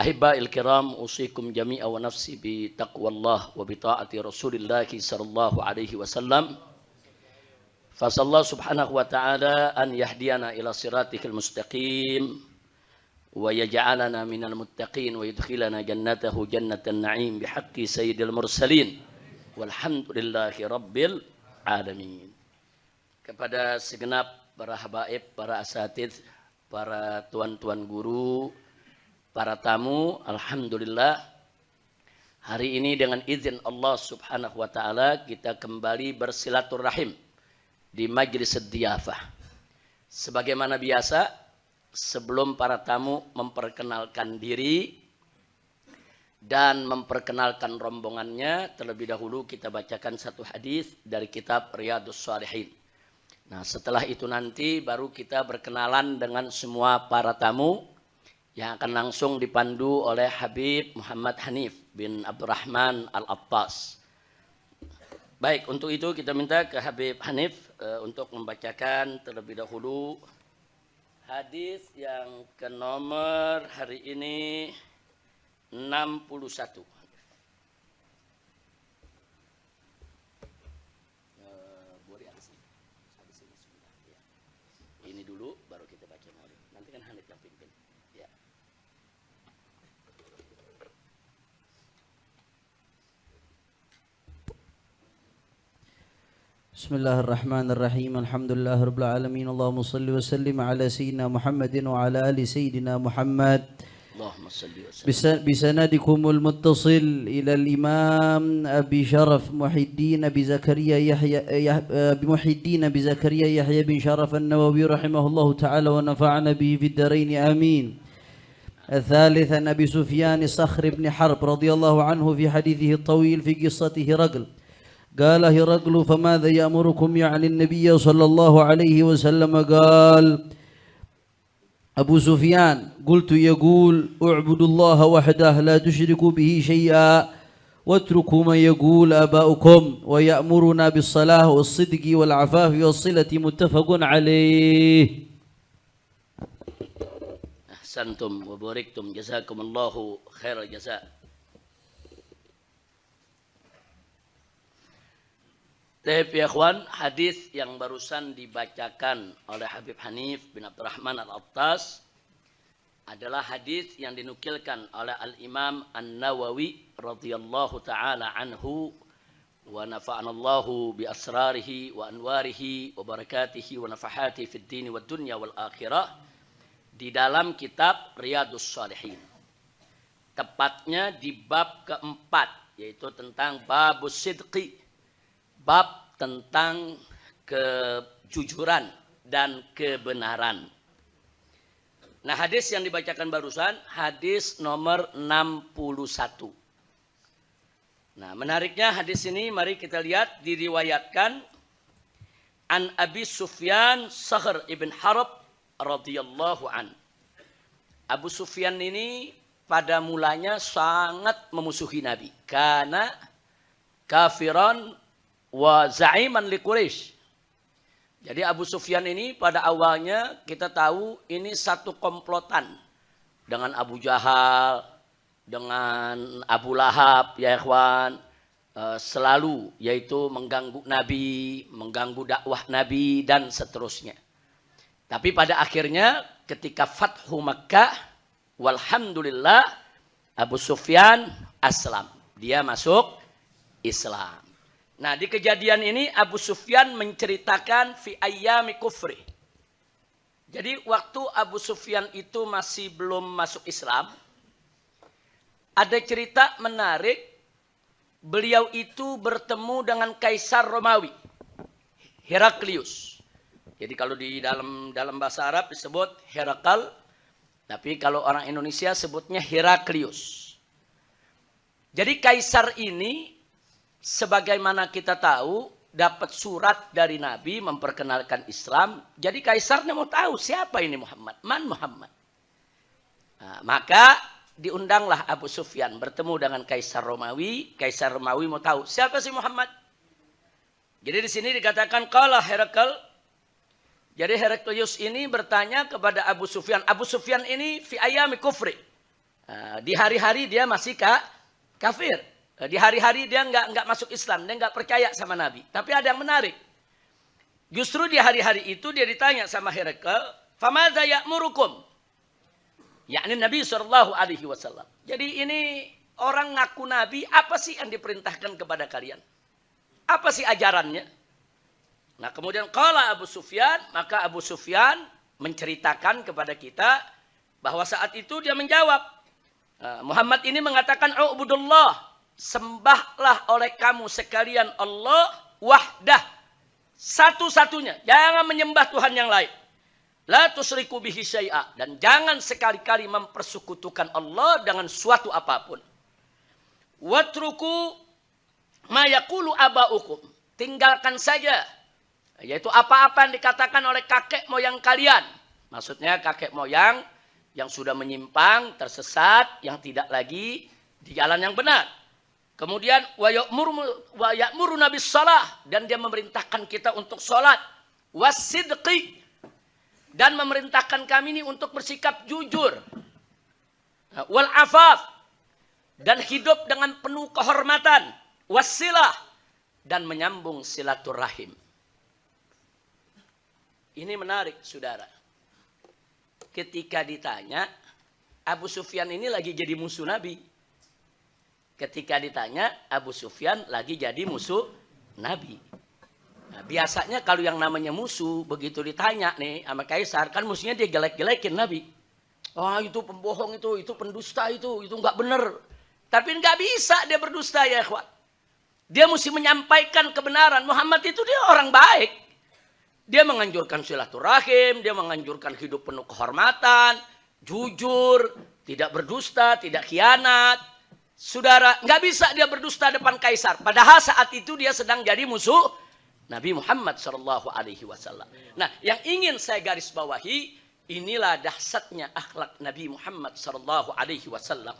Ahibba'il kiram usikum jami'a wa nafsi bi taqwallah wa bi ta'ati Rasulillah sallallahu alaihi wasallam. Fasallahu subhanahu wa ta'ala an yahdiyana ila siratikal mustaqim wa yaj'alana minal muttaqin wa yudkhilana jannatahu jannatan na'im bihaqqi sayyidil mursalin walhamdulillahi rabbil alamin. Kepada segenap para habaib, para asatid, para tuan-tuan guru, para tamu, alhamdulillah hari ini dengan izin Allah Subhanahu wa taala kita kembali bersilaturahim di majlis diafah. Sebagaimana biasa, sebelum para tamu memperkenalkan diri dan memperkenalkan rombongannya, terlebih dahulu kita bacakan satu hadis dari kitab Riyadus Salihin. Nah, setelah itu nanti baru kita berkenalan dengan semua para tamu yang akan langsung dipandu oleh Habib Muhammad Hanif bin Abdurrahman Al-Abbas. Baik, untuk itu kita minta ke Habib Hanif e, untuk membacakan terlebih dahulu hadis yang ke nomor hari ini 61. بسم الله الرحمن الرحيم الحمد لله رب العالمين اللهم صل وسلم على سيدنا محمد وعلى آل سيدنا محمد اللهم صل وسلم بسندكم المتصل إلى الإمام أبي شرف محي الدين أبي زكريا يحيى محي الدين أبي زكريا يحيى بن شرف النووي رحمه الله تعالى ونفعنا به في الدارين آمين الثالث ان أبي سفيان صخر بن حرب رضي الله عنه في حديثه الطويل في قصته رجل قال هرقل فماذا يأمركم يعني النبي صلى الله عليه وسلم قال أبو سفيان قلت يقول اعبدوا الله وحده لا تشركوا به شيئا واتركوا ما يقول أباؤكم ويأمرنا بالصلاة والصدق والعفاف والصلة متفق عليه أحسنتم وباركتم جزاكم الله خير الجزاء Taib ya kawan, hadis yang barusan dibacakan oleh Habib Hanif bin Abdurrahman al abtas adalah hadis yang dinukilkan oleh Al-Imam An-Nawawi radhiyallahu taala anhu wa nafa'anallahu bi asrarihi wa anwarihi wa barakatihi wa nafahati fid dini wad dunya wal akhirah di dalam kitab Riyadus Salihin. Tepatnya di bab keempat yaitu tentang babus sidqi bab tentang kejujuran dan kebenaran. Nah, hadis yang dibacakan barusan hadis nomor 61. Nah, menariknya hadis ini mari kita lihat diriwayatkan An Abi Sufyan Sahr ibn Harb radhiyallahu an. Abu Sufyan ini pada mulanya sangat memusuhi Nabi karena kafiran wa za'iman li Quraisy. Jadi Abu Sufyan ini pada awalnya kita tahu ini satu komplotan dengan Abu Jahal, dengan Abu Lahab, ya ikhwan, eh, selalu yaitu mengganggu Nabi, mengganggu dakwah Nabi dan seterusnya. Tapi pada akhirnya ketika Fathu Makkah, walhamdulillah Abu Sufyan aslam. Dia masuk Islam. Nah, di kejadian ini Abu Sufyan menceritakan fi ayyami kufri. Jadi waktu Abu Sufyan itu masih belum masuk Islam, ada cerita menarik beliau itu bertemu dengan kaisar Romawi Heraklius. Jadi kalau di dalam dalam bahasa Arab disebut Herakal, tapi kalau orang Indonesia sebutnya Heraklius. Jadi kaisar ini sebagaimana kita tahu dapat surat dari Nabi memperkenalkan Islam. Jadi kaisarnya mau tahu siapa ini Muhammad, man Muhammad. Nah, maka diundanglah Abu Sufyan bertemu dengan kaisar Romawi. Kaisar Romawi mau tahu siapa sih Muhammad. Jadi di sini dikatakan kalah Herakl. Jadi Heraklius ini bertanya kepada Abu Sufyan. Abu Sufyan ini fi ayami kufri. Nah, di hari-hari dia masih kafir. Eh, di hari-hari dia nggak nggak masuk Islam, dia nggak percaya sama Nabi. Tapi ada yang menarik. Justru di hari-hari itu dia ditanya sama Herakl, "Famadza ya'murukum?" Yakni Nabi Shallallahu alaihi wasallam. Jadi ini orang ngaku nabi, apa sih yang diperintahkan kepada kalian? Apa sih ajarannya? Nah, kemudian kala Abu Sufyan, maka Abu Sufyan menceritakan kepada kita bahwa saat itu dia menjawab, eh, Muhammad ini mengatakan, Abdullah." Sembahlah oleh kamu sekalian Allah wahdah. Satu-satunya. Jangan menyembah Tuhan yang lain. La tusriku bihi syai'a. Dan jangan sekali-kali mempersekutukan Allah dengan suatu apapun. Watruku mayakulu aba'ukum. Tinggalkan saja. Yaitu apa-apa yang dikatakan oleh kakek moyang kalian. Maksudnya kakek moyang yang sudah menyimpang, tersesat, yang tidak lagi di jalan yang benar. Kemudian wayakmuru nabi salah dan dia memerintahkan kita untuk solat wasidqi dan memerintahkan kami ini untuk bersikap jujur. Wal dan hidup dengan penuh kehormatan, wasilah dan menyambung silaturahim. Ini menarik, Saudara. Ketika ditanya, Abu Sufyan ini lagi jadi musuh Nabi ketika ditanya Abu Sufyan lagi jadi musuh Nabi. Nah, biasanya kalau yang namanya musuh begitu ditanya nih sama Kaisar kan musuhnya dia jelek-jelekin Nabi. Wah oh, itu pembohong itu, itu pendusta itu, itu nggak bener. Tapi nggak bisa dia berdusta ya kuat. Dia mesti menyampaikan kebenaran. Muhammad itu dia orang baik. Dia menganjurkan silaturahim, dia menganjurkan hidup penuh kehormatan, jujur, tidak berdusta, tidak khianat. Saudara, nggak bisa dia berdusta depan kaisar. Padahal saat itu dia sedang jadi musuh Nabi Muhammad Shallallahu Alaihi Wasallam. Nah, yang ingin saya garis bawahi, inilah dahsyatnya akhlak Nabi Muhammad Shallallahu Alaihi Wasallam.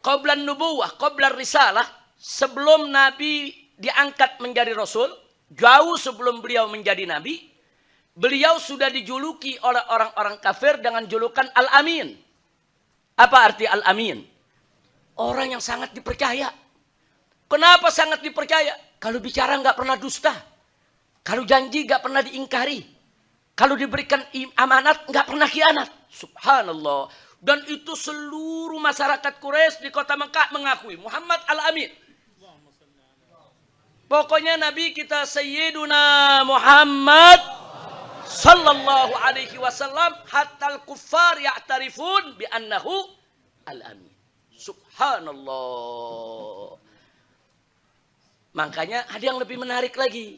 Qoblan nubuwah, qoblan risalah, sebelum Nabi diangkat menjadi Rasul, jauh sebelum beliau menjadi Nabi, beliau sudah dijuluki oleh orang-orang kafir dengan julukan Al-Amin. Apa arti Al-Amin? orang yang sangat dipercaya. Kenapa sangat dipercaya? Kalau bicara nggak pernah dusta. Kalau janji nggak pernah diingkari. Kalau diberikan amanat nggak pernah khianat. Subhanallah. Dan itu seluruh masyarakat Quraisy di kota Mekah mengakui Muhammad Al-Amin. Pokoknya Nabi kita Sayyiduna Muhammad sallallahu alaihi wasallam hatta al-kuffar ya'tarifun bi annahu al-amin. Subhanallah. Makanya ada yang lebih menarik lagi.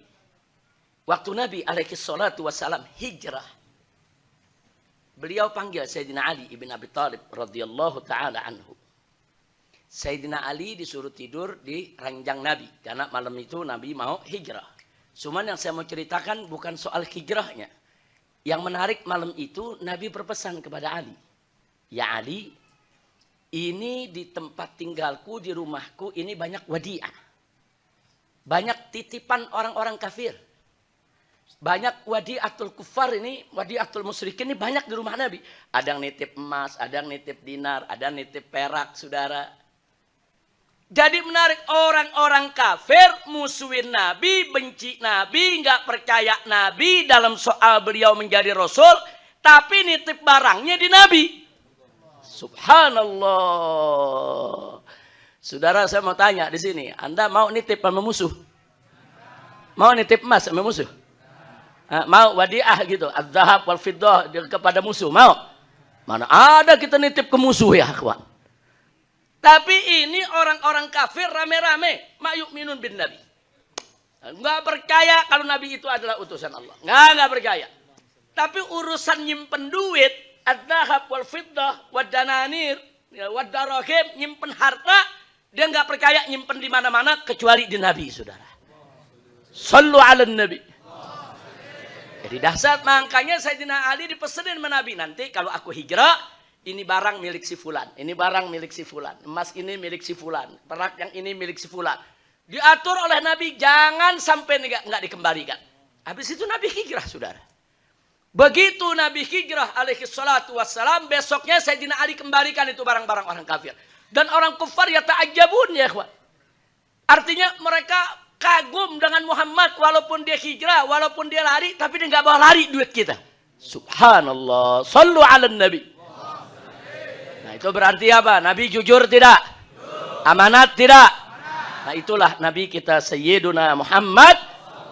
Waktu Nabi alaihi salatu wasalam hijrah. Beliau panggil Sayyidina Ali ibn Abi Talib radhiyallahu taala anhu. Sayyidina Ali disuruh tidur di ranjang Nabi karena malam itu Nabi mau hijrah. Cuman yang saya mau ceritakan bukan soal hijrahnya. Yang menarik malam itu Nabi berpesan kepada Ali. Ya Ali, ini di tempat tinggalku, di rumahku, ini banyak wadiah. Banyak titipan orang-orang kafir. Banyak wadiatul kufar ini, wadiatul musyrikin ini banyak di rumah Nabi. Ada yang nitip emas, ada yang nitip dinar, ada yang nitip perak, saudara. Jadi menarik orang-orang kafir musuhin Nabi, benci Nabi, nggak percaya Nabi dalam soal beliau menjadi Rasul, tapi nitip barangnya di Nabi. Subhanallah. Saudara saya mau tanya di sini, Anda mau nitip sama musuh? Mau nitip emas sama musuh? mau wadiah gitu, adzahab wal fiddah kepada musuh, mau? Mana ada kita nitip ke musuh ya, akhwat. Tapi ini orang-orang kafir rame-rame, mayuk minun bin Nabi. Nggak percaya kalau Nabi itu adalah utusan Allah. Nggak, nggak percaya. Tapi urusan nyimpen duit, ad wal fiddah wad dananir ya, wad darahim nyimpen harta dia nggak percaya nyimpen di mana-mana kecuali di Nabi, Saudara. Sallu ala Nabi. Jadi dahsyat makanya Sayyidina Ali dipesenin sama Nabi nanti kalau aku hijrah ini barang milik si fulan, ini barang milik si fulan, emas ini milik si fulan, perak yang ini milik si fulan. Diatur oleh Nabi jangan sampai nggak dikembalikan. Habis itu Nabi hijrah, Saudara. Begitu Nabi hijrah alaihi salatu wassalam, besoknya Sayyidina Ali kembalikan itu barang-barang orang kafir. Dan orang kufar ya ta'ajabun ya ikhwan. Artinya mereka kagum dengan Muhammad walaupun dia hijrah, walaupun dia lari, tapi dia nggak bawa lari duit kita. Subhanallah. Sallu ala nabi. Nah itu berarti apa? Nabi jujur tidak? Amanat tidak? Nah itulah Nabi kita Sayyiduna Muhammad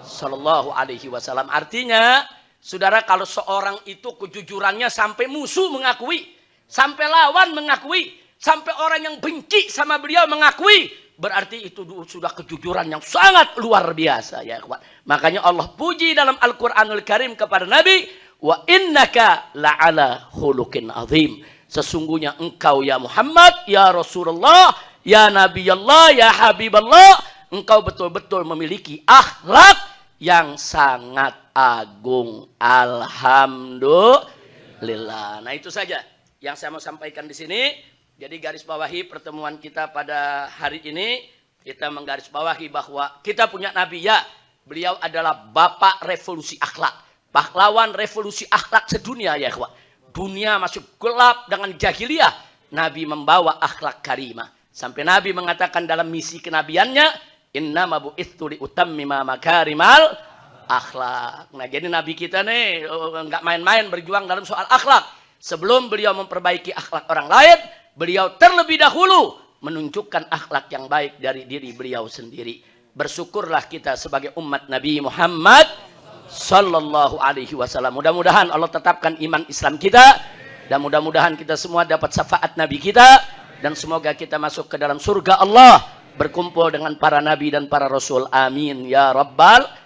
Sallallahu alaihi wasallam. Artinya Saudara, kalau seorang itu kejujurannya sampai musuh mengakui, sampai lawan mengakui, sampai orang yang benci sama beliau mengakui, berarti itu sudah kejujuran yang sangat luar biasa ya kawan. Makanya Allah puji dalam Al-Qur'anul Karim kepada Nabi, "Wa innaka la'ala hulukin azim." Sesungguhnya engkau ya Muhammad, ya Rasulullah, ya Nabi Allah, ya Habib Allah, engkau betul-betul memiliki akhlak yang sangat agung. Alhamdulillah. Nah, itu saja yang saya mau sampaikan di sini. Jadi garis bawahi pertemuan kita pada hari ini kita menggaris bawahi bahwa kita punya nabi ya. Beliau adalah bapak revolusi akhlak. Pahlawan revolusi akhlak sedunia ya, ikhwah. Dunia masuk gelap dengan jahiliyah. Nabi membawa akhlak karimah. Sampai Nabi mengatakan dalam misi kenabiannya, Innama bu'istu li utammima makarimal akhlak. Nah, jadi nabi kita nih oh, nggak main-main berjuang dalam soal akhlak. Sebelum beliau memperbaiki akhlak orang lain, beliau terlebih dahulu menunjukkan akhlak yang baik dari diri beliau sendiri. Bersyukurlah kita sebagai umat Nabi Muhammad sallallahu alaihi wasallam. Mudah-mudahan Allah tetapkan iman Islam kita dan mudah-mudahan kita semua dapat syafaat Nabi kita dan semoga kita masuk ke dalam surga Allah berkumpul dengan para nabi dan para rasul. Amin ya rabbal